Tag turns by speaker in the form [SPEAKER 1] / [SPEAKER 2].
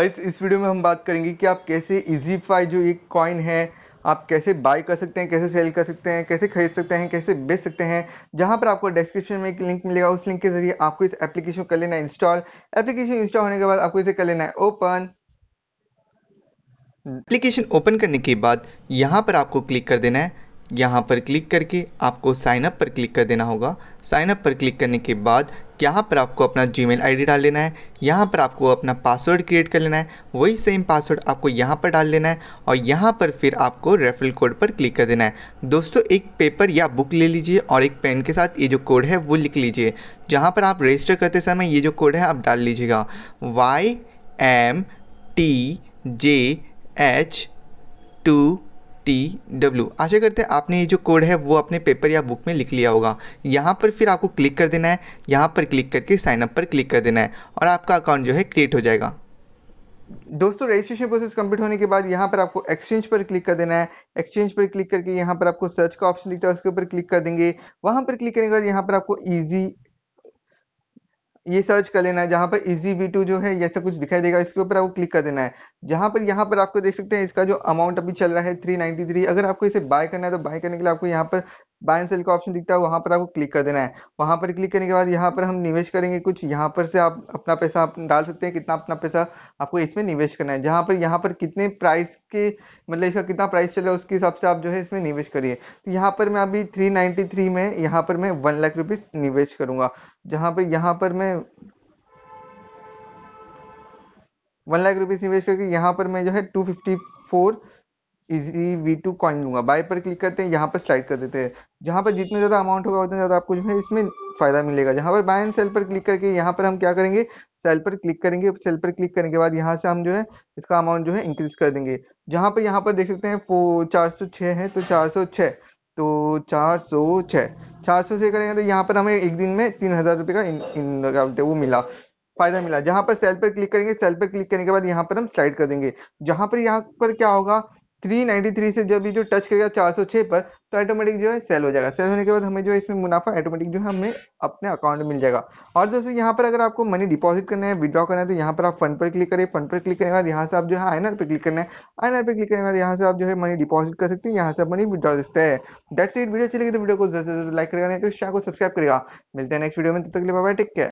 [SPEAKER 1] guys इस video में हम बात करेंगे कि आप कैसे ईजीफाई जो एक कॉइन है आप कैसे बाय कर सकते हैं कैसे सेल कर सकते हैं कैसे खरीद सकते हैं कैसे बेच सकते हैं जहां पर आपको डिस्क्रिप्शन में एक लिंक मिलेगा उस लिंक के जरिए आपको इस एप्लीकेशन कर लेना है इंस्टॉल एप्लीकेशन इंस्टॉल होने के बाद आपको इसे कर लेना है ओपन
[SPEAKER 2] एप्लीकेशन ओपन करने के बाद यहाँ पर आपको क्लिक कर देना है यहाँ पर क्लिक करके आपको साइनअप पर क्लिक कर देना होगा साइनअप पर क्लिक करने के बाद यहाँ पर आपको अपना जी मेल आई डाल लेना है यहाँ पर आपको अपना पासवर्ड क्रिएट कर लेना है वही सेम पासवर्ड आपको यहाँ पर डाल लेना है और यहाँ पर फिर आपको रेफरल कोड पर क्लिक कर देना है दोस्तों एक पेपर या बुक ले लीजिए और एक पेन के साथ ये जो कोड है वो लिख लीजिए जहाँ पर आप रजिस्टर करते समय ये जो कोड है आप डाल लीजिएगा Y M T J H two T W आशा करते हैं आपने ये जो कोड है वो अपने पेपर या बुक में लिख लिया होगा यहाँ पर फिर आपको क्लिक कर देना है यहाँ पर क्लिक करके साइनअप पर क्लिक कर देना है और आपका अकाउंट जो है क्रिएट हो जाएगा
[SPEAKER 1] दोस्तों रजिस्ट्रेशन प्रोसेस कंप्लीट होने के बाद यहाँ पर आपको एक्सचेंज पर क्लिक कर देना है एक्सचेंज पर क्लिक करके यहाँ पर आपको सर्च का ऑप्शन दिखता है उसके ऊपर क्लिक कर देंगे वहाँ पर क्लिक करने के बाद यहाँ पर आपको ईजी ये सर्च कर लेना है जहाँ पर इजी वी टू जो है ऐसा कुछ दिखाई देगा इसके ऊपर आपको क्लिक कर देना है जहाँ पर यहाँ पर आपको देख सकते हैं इसका जो अमाउंट अभी चल रहा है थ्री नाइन्टी थ्री अगर आपको इसे बाय करना है तो बाय करने के लिए आपको यहाँ पर बाय एंड सेल का ऑप्शन दिखता है वहां पर आपको क्लिक कर देना है वहां पर क्लिक करने के बाद यहाँ पर हम निवेश करेंगे कुछ यहाँ पर से आप अपना पैसा आप डाल सकते हैं कितना अपना पैसा आपको इसमें निवेश करना है जहाँ पर यहाँ पर कितने प्राइस के मतलब इसका कितना प्राइस चल रहा है उसके हिसाब से आप जो है इसमें निवेश करिए तो यहाँ पर मैं अभी थ्री में यहाँ पर मैं वन लाख रुपीज निवेश करूंगा जहाँ पर यहाँ पर मैं वन लाख रुपीज निवेश करके यहाँ पर मैं जो है टू फिफ्टी फोर इजी वी टू कॉइन लूंगा बाय पर क्लिक करते हैं यहाँ पर स्लाइड कर देते हैं जहाँ पर जितना ज़्यादा अमाउंट होगा उतना ज़्यादा आपको जो है इसमें फ़ायदा मिलेगा जहाँ पर बाय एंड सेल पर क्लिक करके यहाँ पर हम क्या करेंगे सेल पर क्लिक करेंगे सेल पर क्लिक करने के बाद यहाँ से हम जो है इसका अमाउंट जो है इंक्रीज कर देंगे जहाँ पर यहाँ पर देख सकते हैं फो चार सौ छः है तो चार सौ छः तो चार सौ छः चार सौ से करेंगे तो यहाँ पर हमें एक दिन में तीन हज़ार रुपये का इन इन क्या बोलते हैं वो मिला फायदा मिला जहाँ पर सेल पर क्लिक करेंगे सेल पर क्लिक करने के बाद यहाँ पर हम स्लाइड कर देंगे जहाँ पर यहाँ पर क्या होगा 393 से जब ये जो टच करेगा 406 पर तो ऑटोमेटिक जो है सेल हो जाएगा सेल होने के बाद हमें जो है इसमें मुनाफा ऑटोमेटिक जो है हमें अपने अकाउंट में मिल जाएगा और दोस्तों यहाँ पर अगर आपको मनी डिपॉजिट करना है विद्रॉ करना है तो यहाँ पर आप फंड पर क्लिक करें फंड पर क्लिक करने के बाद यहाँ से आप जो है आई पर क्लिक करना है आई पर क्लिक करने के बाद यहाँ से आप जो है मनी डिपॉजिट कर सकते हैं यहाँ से मनी विद्रॉ सकते हैं डेट सीट वीडियो चलेगी तो वीडियो को जरूर लाइक करेगा नहीं तो शेयर को सब्सक्राइब करेगा मिलते हैं नेक्स्ट वीडियो में तब तक लिए बाय टेक केयर